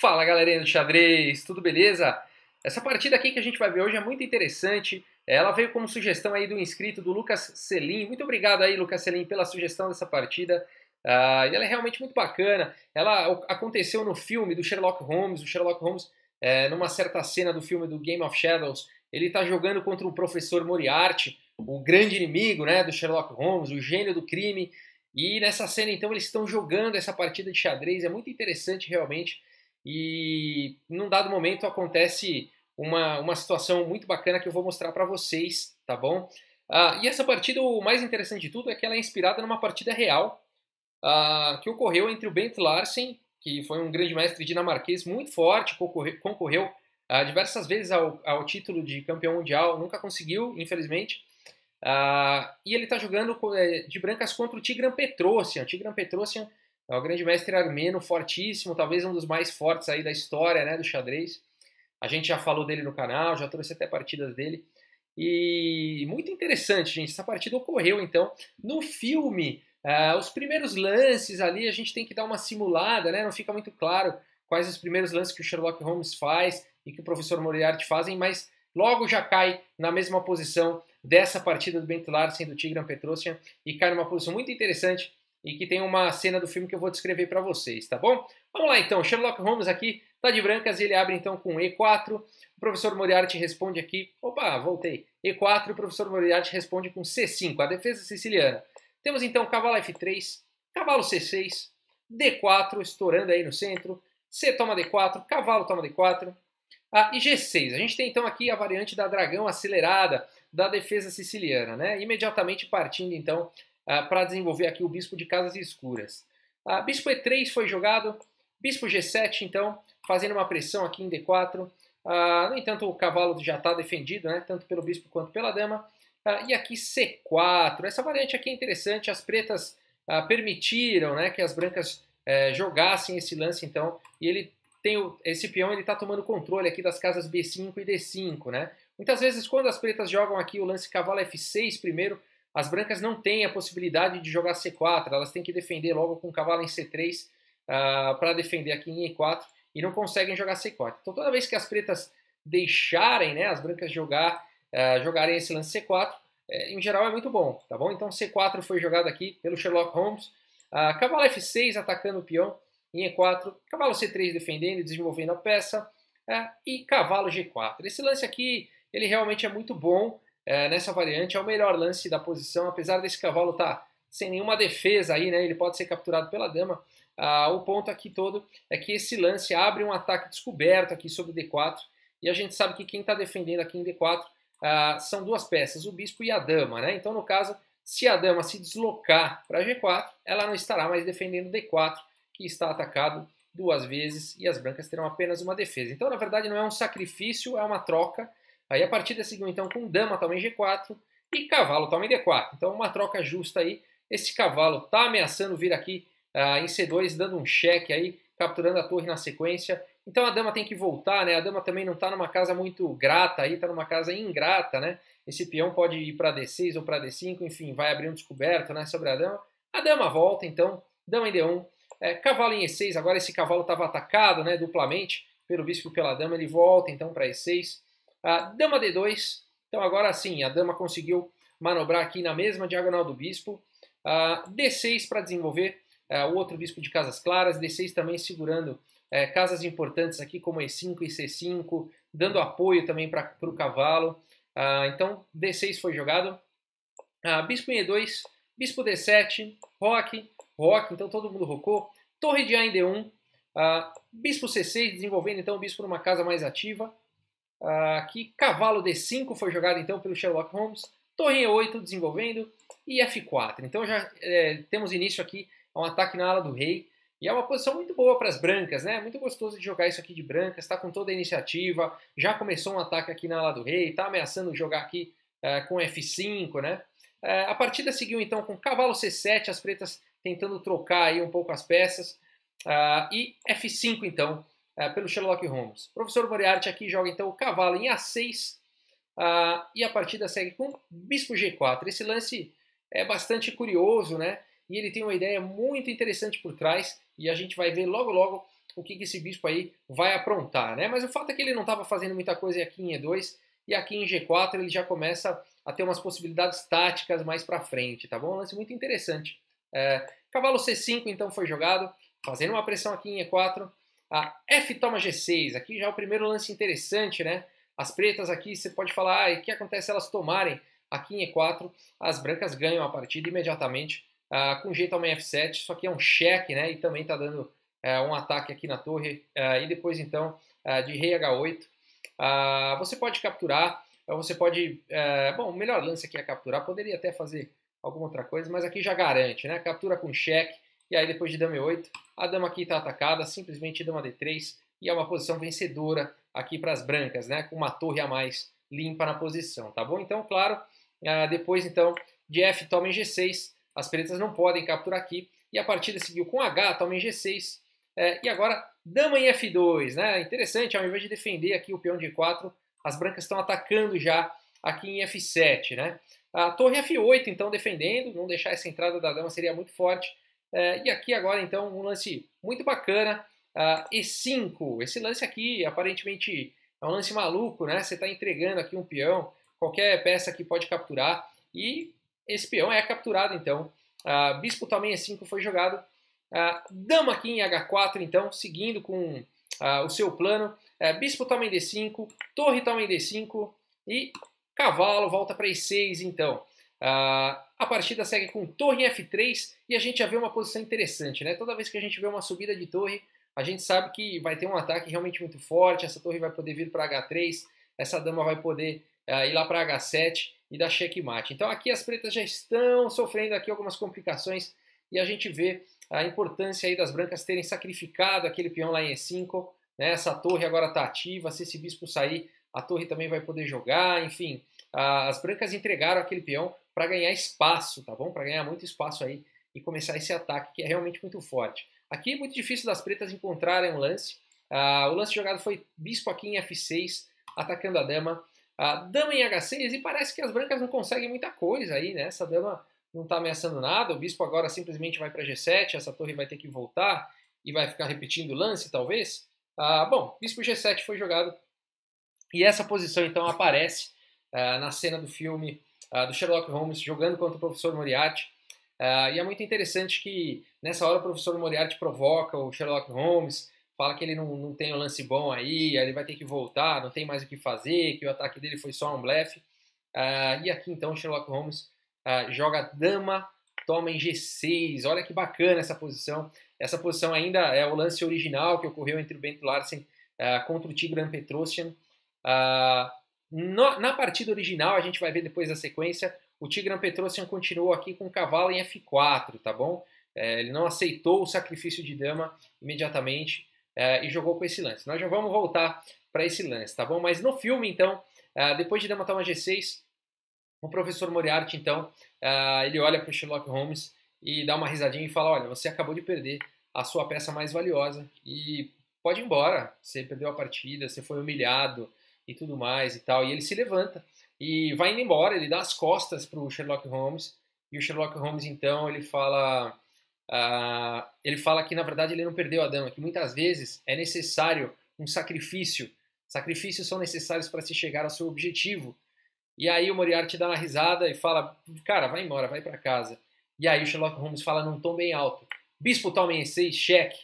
Fala galerinha do xadrez, tudo beleza? Essa partida aqui que a gente vai ver hoje é muito interessante. Ela veio como sugestão aí do inscrito do Lucas Selim. Muito obrigado aí, Lucas Selim, pela sugestão dessa partida. Uh, ela é realmente muito bacana. Ela aconteceu no filme do Sherlock Holmes. O Sherlock Holmes, é, numa certa cena do filme do Game of Shadows, ele está jogando contra o professor Moriarty, o grande inimigo né, do Sherlock Holmes, o gênio do crime. E nessa cena, então, eles estão jogando essa partida de xadrez. É muito interessante realmente. E num dado momento acontece uma, uma situação muito bacana que eu vou mostrar para vocês, tá bom? Ah, e essa partida, o mais interessante de tudo é que ela é inspirada numa partida real ah, que ocorreu entre o Bent Larsen, que foi um grande mestre dinamarquês muito forte, concorreu, concorreu ah, diversas vezes ao, ao, título de campeão mundial, nunca conseguiu, infelizmente. e ele está jogando eh, de brancas contra o Tigran Petrosian. O Tigran Petrosian é o grande mestre armeno, fortíssimo, talvez um dos mais fortes aí da história né, do xadrez. A gente já falou dele no canal, já trouxe até partidas dele. E muito interessante, gente. Essa partida ocorreu, então, no filme. Uh, os primeiros lances ali, a gente tem que dar uma simulada, né? Não fica muito claro quais os primeiros lances que o Sherlock Holmes faz e que o professor Moriarty fazem, mas logo já cai na mesma posição dessa partida do Bento Larsen do Tigran Petrosian e cai numa posição muito interessante e que tem uma cena do filme que eu vou descrever para vocês, tá bom? Vamos lá então, Sherlock Holmes aqui tá de brancas e ele abre então com E4. O professor Moriarty responde aqui, opa, voltei. E4, o professor Moriarty responde com C5, a defesa siciliana. Temos então cavalo F3, cavalo C6, D4 estourando aí no centro, C toma D4, cavalo toma D4, ah, e G6. A gente tem então aqui a variante da dragão acelerada da defesa siciliana, né? Imediatamente partindo então ah, para desenvolver aqui o bispo de casas escuras. Ah, bispo E3 foi jogado, bispo G7, então, fazendo uma pressão aqui em D4. Ah, no entanto, o cavalo já está defendido, né, tanto pelo bispo quanto pela dama. e aqui C4. Essa variante aqui é interessante, as pretas permitiram né, que as brancas eh, jogassem esse lance, então, e ele tem o, esse peão ele está tomando controle aqui das casas B5 e D5, né? Muitas vezes, quando as pretas jogam aqui o lance cavalo F6 primeiro, as brancas não têm a possibilidade de jogar C4, elas têm que defender logo com o cavalo em C3 uh, ah, para defender aqui em E4 e não conseguem jogar C4. Então toda vez que as pretas deixarem né, as brancas jogar, uh, jogarem esse lance C4, eh, em geral é muito bom, tá bom? Então C4 foi jogado aqui pelo Sherlock Holmes. Uh, cavalo F6 atacando o peão em E4, cavalo C3 defendendo e desenvolvendo a peça, uh, e cavalo G4. Esse lance aqui, ele realmente é muito bom, é, nessa variante é o melhor lance da posição, apesar desse cavalo estar tá sem nenhuma defesa aí, né? Ele pode ser capturado pela dama. Ah, o ponto aqui todo é que esse lance abre um ataque descoberto aqui sobre D4 e a gente sabe que quem está defendendo aqui em D4 ah, são duas peças, o bispo e a dama, né? Então, no caso, se a dama se deslocar para G4, ela não estará mais defendendo D4, que está atacado duas vezes e as brancas terão apenas uma defesa. Então, na verdade, não é um sacrifício, é uma troca Aí a partida seguiu então com dama toma em g4 e cavalo toma em d4. Então uma troca justa aí. Esse cavalo está ameaçando vir aqui ah, em c2, dando um cheque aí, capturando a torre na sequência. Então a dama tem que voltar, né? A dama também não está numa casa muito grata aí, está numa casa ingrata, né? Esse peão pode ir para d6 ou para d5, enfim, vai abrir um descoberto né, sobre a dama. A dama volta, então, dama em d1, é, cavalo em e6, agora esse cavalo estava atacado né, duplamente, pelo bispo pela dama, ele volta então para e6, a dama D2, então agora sim, a dama conseguiu manobrar aqui na mesma diagonal do bispo. D6 para desenvolver é, o outro bispo de casas claras, D6 também segurando é, casas importantes aqui como E5 e C5, dando apoio também para o cavalo. então D6 foi jogado. bispo em E2, bispo D7, roque, roque, então todo mundo rocou. Torre de A em D1, bispo C6, desenvolvendo então o bispo numa casa mais ativa. Aqui, ah, cavalo D5 foi jogado então pelo Sherlock Holmes, torre E8 desenvolvendo e F4. Então já é, temos início aqui a um ataque na ala do rei. E é uma posição muito boa para as brancas, né? Muito gostoso de jogar isso aqui de brancas, está com toda a iniciativa, já começou um ataque aqui na ala do rei, está ameaçando jogar aqui uh, com F5, né? Uh, a partida seguiu então com cavalo C7, as pretas tentando trocar aí um pouco as peças, uh, e F5 então, é, pelo Sherlock Holmes. O professor Moriarty aqui joga então o cavalo em A6 uh, ah, e a partida segue com bispo G4. Esse lance é bastante curioso, né? E ele tem uma ideia muito interessante por trás e a gente vai ver logo logo o que, que esse bispo aí vai aprontar, né? Mas o fato é que ele não estava fazendo muita coisa aqui em E2 e aqui em G4 ele já começa a ter umas possibilidades táticas mais para frente, tá bom? Um lance muito interessante. É, cavalo C5 então foi jogado, fazendo uma pressão aqui em E4 a F toma G6, aqui já é o primeiro lance interessante, né? As pretas aqui, você pode falar, ah, e o que acontece se elas tomarem? Aqui em E4, as brancas ganham a partida imediatamente, ah, com jeito a uma F7, só que é um cheque, né? E também está dando eh, um ataque aqui na torre, eh, e depois então eh, de rei H8. Ah, você pode capturar, você pode... bom, o melhor lance aqui é capturar, poderia até fazer alguma outra coisa, mas aqui já garante, né? Captura com cheque, e aí depois de dama e8, a dama aqui está atacada, simplesmente dama d3, e é uma posição vencedora aqui para as brancas, né? Com uma torre a mais limpa na posição, tá bom? Então, claro, ah, depois então de f toma em g6, as pretas não podem capturar aqui, e a partida seguiu com h, toma em g6, é, e agora dama em f2, né? Interessante, ao invés de defender aqui o peão de 4, as brancas estão atacando já aqui em f7, né? A torre f8 então defendendo, não deixar essa entrada da dama seria muito forte, é, e aqui agora então um lance muito bacana, ah, E5. Esse lance aqui aparentemente é um lance maluco, né? Você está entregando aqui um peão, qualquer peça aqui pode capturar e esse peão é capturado então. Ah, bispo também E5 foi jogado. Ah, dama aqui em H4 então, seguindo com o seu plano. É, bispo também D5, torre também D5 e cavalo volta para E6 então. A partida segue com torre F3 e a gente já vê uma posição interessante, né? Toda vez que a gente vê uma subida de torre, a gente sabe que vai ter um ataque realmente muito forte, essa torre vai poder vir para H3, essa dama vai poder uh, ir lá para H7 e dar checkmate. Então aqui as pretas já estão sofrendo aqui algumas complicações e a gente vê a importância aí das brancas terem sacrificado aquele peão lá em E5, né? Essa torre agora está ativa, se esse bispo sair, a torre também vai poder jogar, enfim, ah, as brancas entregaram aquele peão para ganhar espaço, tá bom? Para ganhar muito espaço aí e começar esse ataque que é realmente muito forte. Aqui é muito difícil das pretas encontrarem um lance. Ah, o lance jogado foi bispo aqui em F6, atacando a dama. Ah, dama em H6 e parece que as brancas não conseguem muita coisa aí, né? Essa dama não está ameaçando nada. O bispo agora simplesmente vai para G7, essa torre vai ter que voltar e vai ficar repetindo o lance, talvez. Ah, bom, bispo G7 foi jogado e essa posição então aparece ah, na cena do filme ah, do Sherlock Holmes jogando contra o professor Moriarty. Uh, e é muito interessante que nessa hora o professor Moriarty provoca o Sherlock Holmes, fala que ele não, não tem o um lance bom aí, aí ele vai ter que voltar, não tem mais o que fazer, que o ataque dele foi só um blefe. Uh, e aqui então o Sherlock Holmes joga dama, toma em G6. Olha que bacana essa posição. Essa posição ainda é o lance original que ocorreu entre o Bento Larsen contra o Tigran Petrosian. Uh, no, na partida original, a gente vai ver depois da sequência, o Tigran Petrosian continuou aqui com o cavalo em F4, tá bom? É, ele não aceitou o sacrifício de dama imediatamente é, e jogou com esse lance. Nós já vamos voltar para esse lance, tá bom? Mas no filme, então, é, depois de dama toma G6, o professor Moriarty, então, é, ele olha para o Sherlock Holmes e dá uma risadinha e fala, olha, você acabou de perder a sua peça mais valiosa e pode ir embora, você perdeu a partida, você foi humilhado, e tudo mais e tal. E ele se levanta e vai indo embora, ele dá as costas para o Sherlock Holmes. E o Sherlock Holmes, então, ele fala. Uh, ele fala que na verdade ele não perdeu a dama, que muitas vezes é necessário um sacrifício. Sacrifícios são necessários para se chegar ao seu objetivo. E aí o Moriarty dá uma risada e fala: Cara, vai embora, vai para casa. E aí o Sherlock Holmes fala num tom bem alto: Bispo Tomem 6, cheque.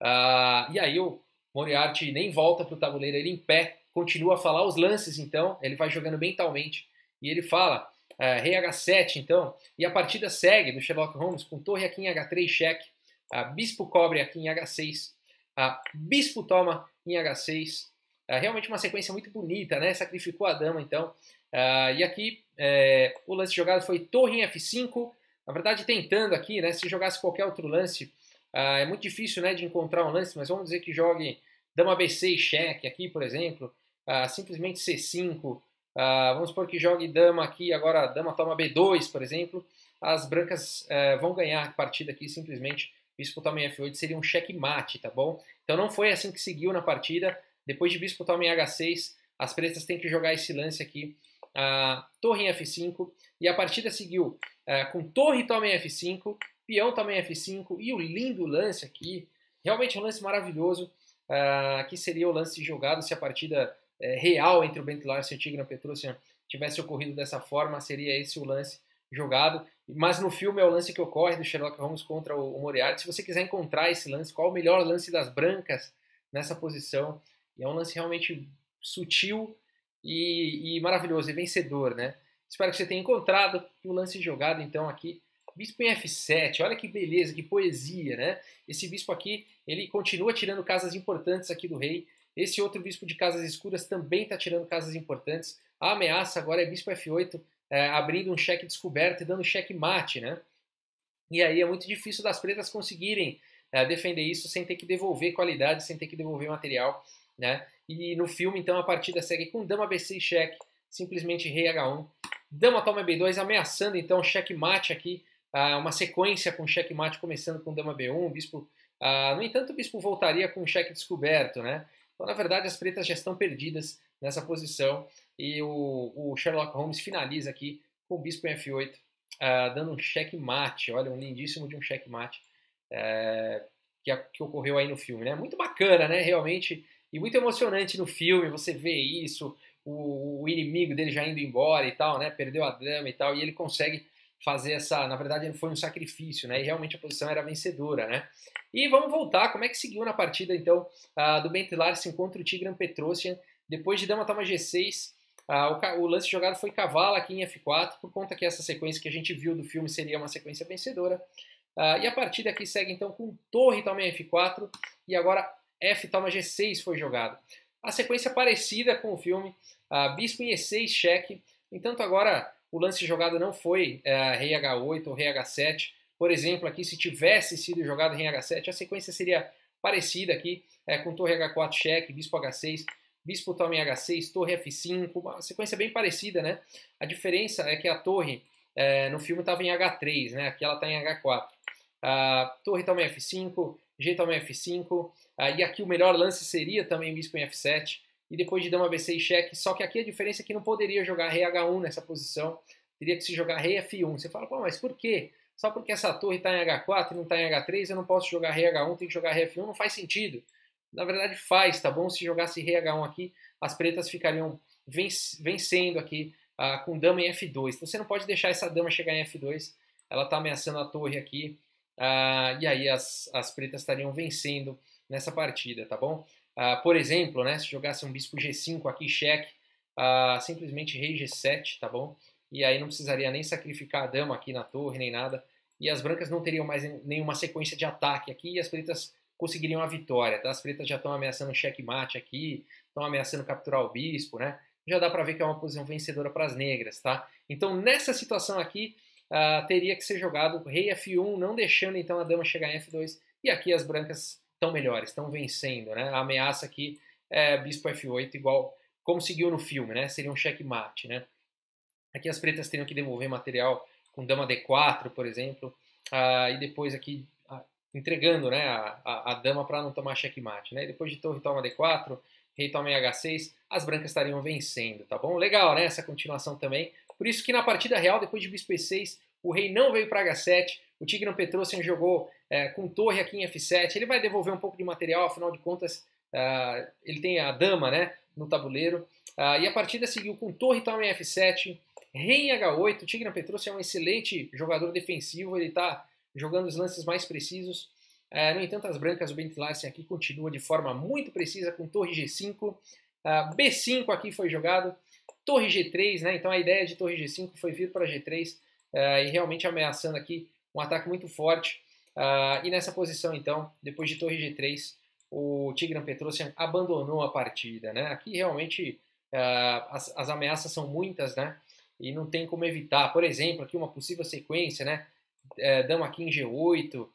Uh, e aí o Moriarty nem volta pro tabuleiro, ele em pé continua a falar os lances, então, ele vai jogando mentalmente. E ele fala, uh, rei H7, então, e a partida segue do Sherlock Holmes com torre aqui em H3, cheque, A bispo cobre aqui em H6, a bispo toma em H6. É, realmente uma sequência muito bonita, né? Sacrificou a dama, então. É, e aqui é, o lance jogado foi torre em F5, na verdade tentando aqui, né? Se jogasse qualquer outro lance, é, é muito difícil né, de encontrar um lance, mas vamos dizer que jogue dama B6 cheque aqui, por exemplo, ah, simplesmente C5, ah, vamos supor que jogue dama aqui, agora dama toma B2, por exemplo, as brancas eh, vão ganhar a partida aqui simplesmente, bispo toma em F8 seria um checkmate, tá bom? Então não foi assim que seguiu na partida, depois de bispo toma em H6, as pretas têm que jogar esse lance aqui, ah, torre em F5, e a partida seguiu eh, com torre toma em F5, peão toma em F5, e o lindo lance aqui, realmente um lance maravilhoso, Uh, que seria o lance jogado se a partida é, real entre o Bento Lawrence e o Tigran Petrosian assim, tivesse ocorrido dessa forma, seria esse o lance jogado. Mas no filme é o lance que ocorre do Sherlock Holmes contra o, Moriarty. Se você quiser encontrar esse lance, qual o melhor lance das brancas nessa posição? E é um lance realmente sutil e, e maravilhoso, e vencedor, né? Espero que você tenha encontrado o lance jogado, então, aqui Bispo em F7, olha que beleza, que poesia, né? Esse bispo aqui, ele continua tirando casas importantes aqui do rei. Esse outro bispo de casas escuras também está tirando casas importantes. A ameaça agora é bispo F8 é, abrindo um cheque descoberto e dando cheque mate, né? E aí é muito difícil das pretas conseguirem é, defender isso sem ter que devolver qualidade, sem ter que devolver material, né? E no filme, então, a partida segue com dama B6 cheque, simplesmente rei H1. Dama toma B2, ameaçando, então, cheque mate aqui, ah, uma sequência com cheque mate começando com dama B1, bispo... Ah, no entanto, o bispo voltaria com cheque descoberto, né? Então, na verdade, as pretas já estão perdidas nessa posição e o, o Sherlock Holmes finaliza aqui com o bispo em F8, uh, ah, dando um checkmate. Olha, um lindíssimo de um checkmate uh, que, que ocorreu aí no filme. Né? Muito bacana, né? Realmente, e muito emocionante no filme você vê isso, o, o inimigo dele já indo embora e tal, né? Perdeu a dama e tal, e ele consegue fazer essa. Na verdade, foi um sacrifício, né? E realmente a posição era vencedora, né? E vamos voltar. Como é que seguiu na partida, então, uh, do Bentilar se encontra o Tigran Petrosian? Depois de dama toma G6, uh, o, o, lance jogado foi cavala aqui em F4, por conta que essa sequência que a gente viu do filme seria uma sequência vencedora. Uh, e a partida aqui segue então com torre toma F4 e agora F toma G6 foi jogado. A sequência parecida com o filme, bispo em E6 cheque, entanto agora o lance de jogada não foi é, rei H8 ou rei H7. Por exemplo, aqui se tivesse sido jogado rei H7, a sequência seria parecida aqui, é, com torre H4 cheque, bispo H6, bispo toma H6, torre F5, uma sequência bem parecida, né? A diferença é que a torre é, no filme estava em H3, né? Aqui ela está em H4. A torre toma F5, G toma F5, ah, e aqui o melhor lance seria também bispo em F7, e depois de dama BC e cheque. Só que aqui a diferença é que não poderia jogar rei H1 nessa posição, teria que se jogar rei F1. Você fala, pô, mas por quê? Só porque essa torre está em H4 e não está em H3, eu não posso jogar rei H1, tem que jogar rei F1, não faz sentido. Na verdade faz, tá bom? Se jogasse rei H1 aqui, as pretas ficariam vencendo aqui uh, com dama em F2. Então você não pode deixar essa dama chegar em F2, ela está ameaçando a torre aqui, uh, e aí as, as pretas estariam vencendo nessa partida, tá bom? Uh, por exemplo, né, se jogasse um bispo G5 aqui, cheque, uh, simplesmente rei G7, tá bom? E aí não precisaria nem sacrificar a dama aqui na torre, nem nada. E as brancas não teriam mais nenhuma sequência de ataque aqui e as pretas conseguiriam a vitória, tá? As pretas já estão ameaçando checkmate aqui, estão ameaçando capturar o bispo, né? Já dá para ver que é uma posição vencedora para as negras, tá? Então, nessa situação aqui, uh, teria que ser jogado rei F1, não deixando então a dama chegar em F2. E aqui as brancas estão melhores, estão vencendo, né? A ameaça aqui é bispo f8 igual como seguiu no filme, né? Seria um checkmate, né? Aqui as pretas teriam que devolver material com dama d4, por exemplo, uh, e depois aqui uh, entregando, né, a, a, a dama para não tomar checkmate, né? E depois de torre toma d4, rei toma em h6, as brancas estariam vencendo, tá bom? Legal, né? Essa continuação também. Por isso que na partida real, depois de bispo e 6 o rei não veio para h7, o Tigran Petrosian jogou é, com torre aqui em F7. Ele vai devolver um pouco de material, afinal de contas, uh, ele tem a dama né, no tabuleiro. Uh, e a partida seguiu com torre tal em F7, rei em H8. O Tigran Petrosian é um excelente jogador defensivo, ele está jogando os lances mais precisos. Uh, no entanto, as brancas, o Bent Larsen aqui continua de forma muito precisa com torre G5. B5 aqui foi jogado, torre G3, né? Então a ideia de torre G5 foi vir para G3 e realmente ameaçando aqui um ataque muito forte. Uh, e nessa posição, então, depois de torre G3, o Tigran Petrosian abandonou a partida. Né? Aqui realmente uh, as, as, ameaças são muitas né? e não tem como evitar. Por exemplo, aqui uma possível sequência, né? É, dama aqui em G8,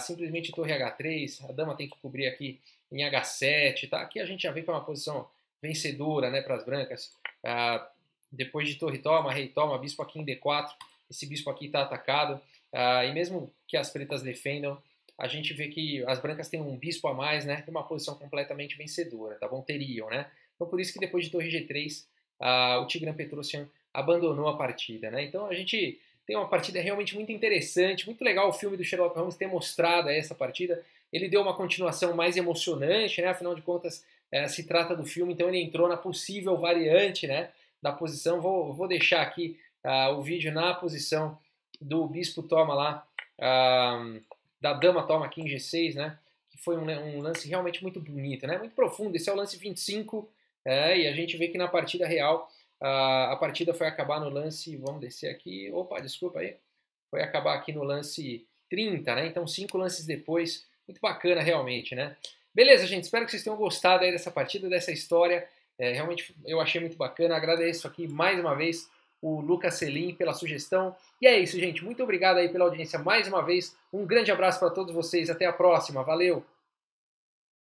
simplesmente torre H3, a dama tem que cobrir aqui em H7. Tá? Aqui a gente já vem para uma posição vencedora né, para as brancas. Ah, depois de torre toma, rei toma, bispo aqui em D4, esse bispo aqui está atacado. Uh, e mesmo que as pretas defendam, a gente vê que as brancas têm um bispo a mais, né? Tem uma posição completamente vencedora, tá bom? Teriam, né? Então por isso que depois de torre G3, uh, ah, o Tigran Petrosian abandonou a partida, né? Então a gente tem uma partida realmente muito interessante, muito legal o filme do Sherlock Holmes ter mostrado essa partida. Ele deu uma continuação mais emocionante, né? Afinal de contas, é, se trata do filme, então ele entrou na possível variante, né? Da posição. Vou, vou deixar aqui uh, o vídeo na posição do bispo toma lá, ah, da dama toma aqui em G6, né? Que foi um, um, lance realmente muito bonito, né? Muito profundo. Esse é o lance 25, é, e a gente vê que na partida real uh, a partida foi acabar no lance. Vamos descer aqui. Opa, desculpa aí. Foi acabar aqui no lance 30, né? Então, cinco lances depois. Muito bacana, realmente, né? Beleza, gente. Espero que vocês tenham gostado aí dessa partida, dessa história. É, realmente eu achei muito bacana. Agradeço aqui mais uma vez o Lucas Selim pela sugestão. E é isso, gente. Muito obrigado aí pela audiência mais uma vez. Um grande abraço para todos vocês. Até a próxima. Valeu!